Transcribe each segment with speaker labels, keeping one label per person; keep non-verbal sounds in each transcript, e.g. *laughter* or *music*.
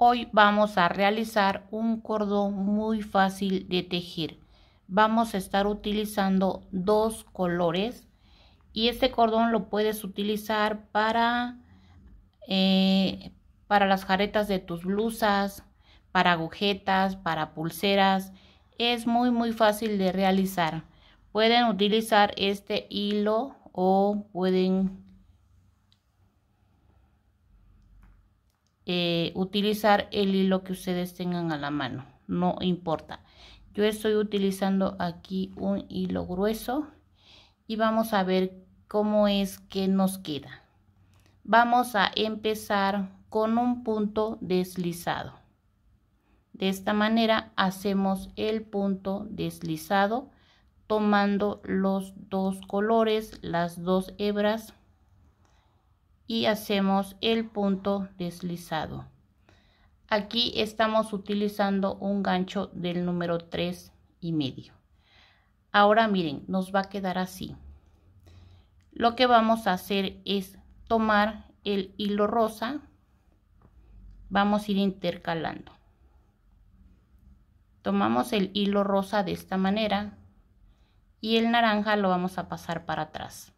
Speaker 1: Hoy vamos a realizar un cordón muy fácil de tejer. Vamos a estar utilizando dos colores y este cordón lo puedes utilizar para, eh, para las jaretas de tus blusas, para agujetas, para pulseras. Es muy muy fácil de realizar. Pueden utilizar este hilo o pueden Eh, utilizar el hilo que ustedes tengan a la mano no importa yo estoy utilizando aquí un hilo grueso y vamos a ver cómo es que nos queda vamos a empezar con un punto deslizado de esta manera hacemos el punto deslizado tomando los dos colores las dos hebras y hacemos el punto deslizado. Aquí estamos utilizando un gancho del número 3 y medio. Ahora miren, nos va a quedar así. Lo que vamos a hacer es tomar el hilo rosa, vamos a ir intercalando. Tomamos el hilo rosa de esta manera y el naranja lo vamos a pasar para atrás.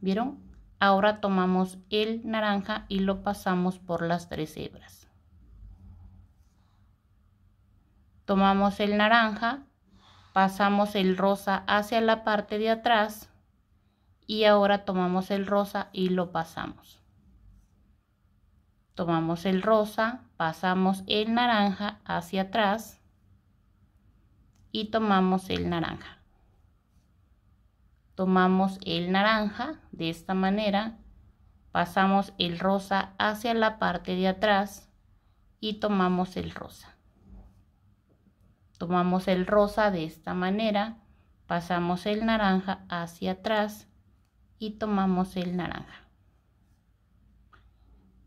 Speaker 1: ¿Vieron? Ahora tomamos el naranja y lo pasamos por las tres hebras. Tomamos el naranja, pasamos el rosa hacia la parte de atrás y ahora tomamos el rosa y lo pasamos. Tomamos el rosa, pasamos el naranja hacia atrás y tomamos el naranja tomamos el naranja de esta manera, pasamos el rosa hacia la parte de atrás y tomamos el rosa. Tomamos el rosa de esta manera, pasamos el naranja hacia atrás y tomamos el naranja.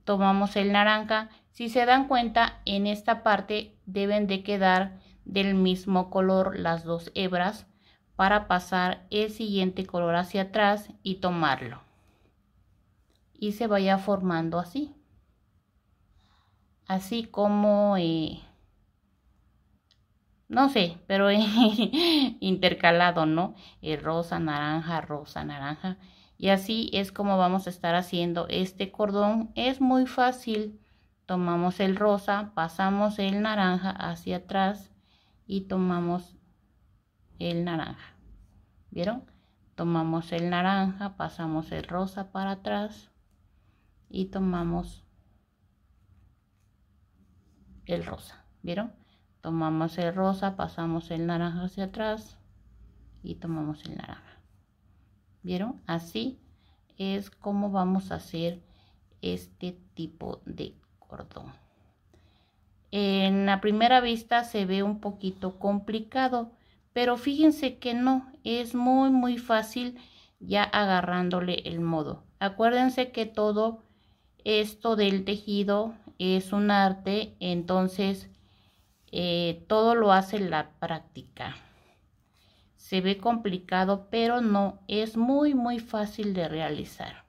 Speaker 1: Tomamos el naranja. Si se dan cuenta, en esta parte deben de quedar del mismo color las dos hebras para pasar el siguiente color hacia atrás y tomarlo y se vaya formando así así como eh, no sé pero *laughs* intercalado no el eh, rosa naranja rosa naranja y así es como vamos a estar haciendo este cordón es muy fácil tomamos el rosa pasamos el naranja hacia atrás y tomamos el naranja. ¿Vieron? Tomamos el naranja, pasamos el rosa para atrás y tomamos el rosa. ¿Vieron? Tomamos el rosa, pasamos el naranja hacia atrás y tomamos el naranja. ¿Vieron? Así es como vamos a hacer este tipo de cordón. En la primera vista se ve un poquito complicado, pero fíjense que no, es muy muy fácil ya agarrándole el modo. Acuérdense que todo esto del tejido es un arte, entonces eh, todo lo hace la práctica. Se ve complicado, pero no, es muy muy fácil de realizar.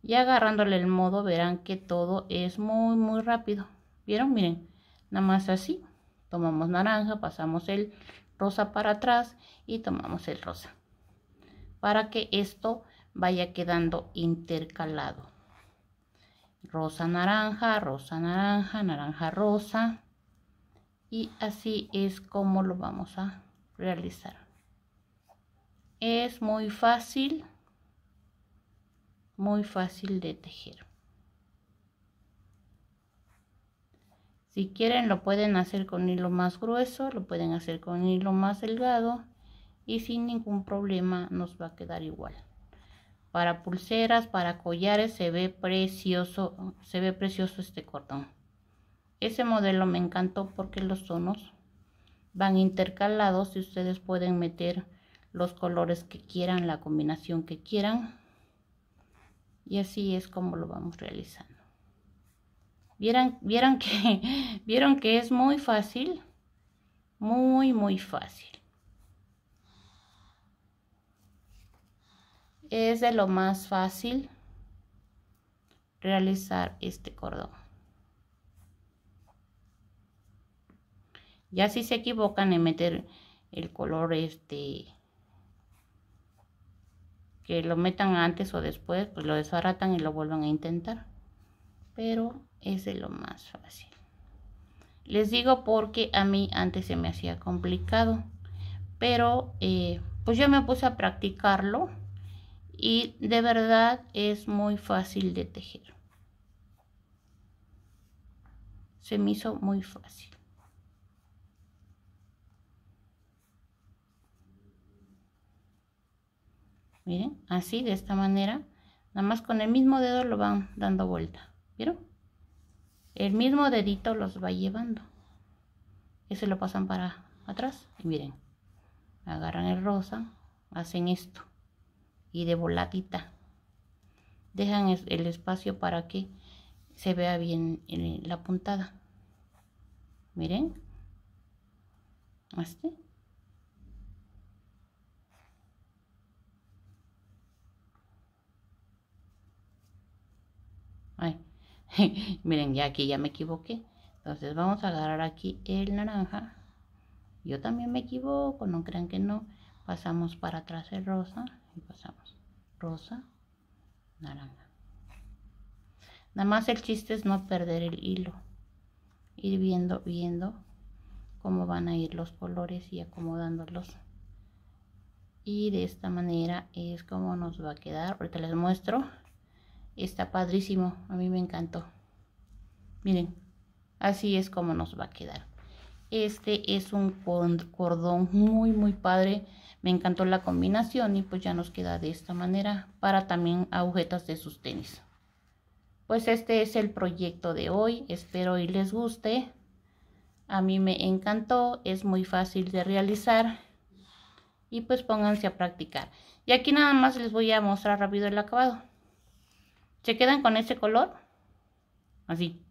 Speaker 1: Ya agarrándole el modo verán que todo es muy muy rápido. ¿Vieron? Miren, nada más así. Tomamos naranja, pasamos el rosa para atrás y tomamos el rosa para que esto vaya quedando intercalado rosa naranja rosa naranja naranja rosa y así es como lo vamos a realizar es muy fácil muy fácil de tejer Si quieren lo pueden hacer con hilo más grueso, lo pueden hacer con hilo más delgado y sin ningún problema nos va a quedar igual. Para pulseras, para collares se ve precioso, se ve precioso este cordón. Ese modelo me encantó porque los tonos van intercalados y ustedes pueden meter los colores que quieran, la combinación que quieran. Y así es como lo vamos realizando que, *laughs* vieron que es muy fácil, muy, muy fácil. Es de lo más fácil realizar este cordón. Ya si se equivocan en meter el color este que lo metan antes o después, pues lo desbaratan y lo vuelvan a intentar pero es de lo más fácil. Les digo porque a mí antes se me hacía complicado, pero eh, pues yo me puse a practicarlo y de verdad es muy fácil de tejer. Se me hizo muy fácil. Miren, así de esta manera, nada más con el mismo dedo lo van dando vuelta. ¿Vieron? El mismo dedito los va llevando. Ese lo pasan para atrás. miren, agarran el rosa, hacen esto. Y de voladita. Dejan el espacio para que se vea bien la puntada. Miren. Así. *laughs* Miren, ya aquí ya me equivoqué. Entonces vamos a agarrar aquí el naranja. Yo también me equivoco, no crean que no. Pasamos para atrás el rosa y pasamos rosa, naranja. Nada más el chiste es no perder el hilo. Ir viendo, viendo cómo van a ir los colores y acomodándolos. Y de esta manera es como nos va a quedar. Ahorita les muestro Está padrísimo, a mí me encantó. Miren, así es como nos va a quedar. Este es un cordón muy, muy padre. Me encantó la combinación y pues ya nos queda de esta manera para también agujetas de sus tenis. Pues este es el proyecto de hoy. Espero y les guste. A mí me encantó, es muy fácil de realizar y pues pónganse a practicar. Y aquí nada más les voy a mostrar rápido el acabado se quedan con ese color, así.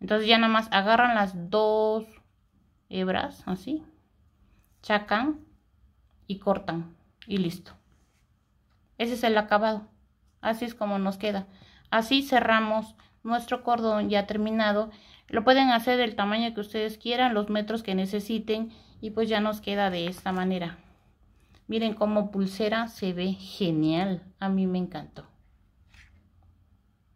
Speaker 1: Entonces ya nada más agarran las dos hebras, así, chacan y cortan y listo. Ese es el acabado, así es como nos queda. Así cerramos nuestro cordón ya terminado. Lo pueden hacer del tamaño que ustedes quieran, los metros que necesiten y pues ya nos queda de esta manera. Miren cómo pulsera se ve genial, a mí me encantó.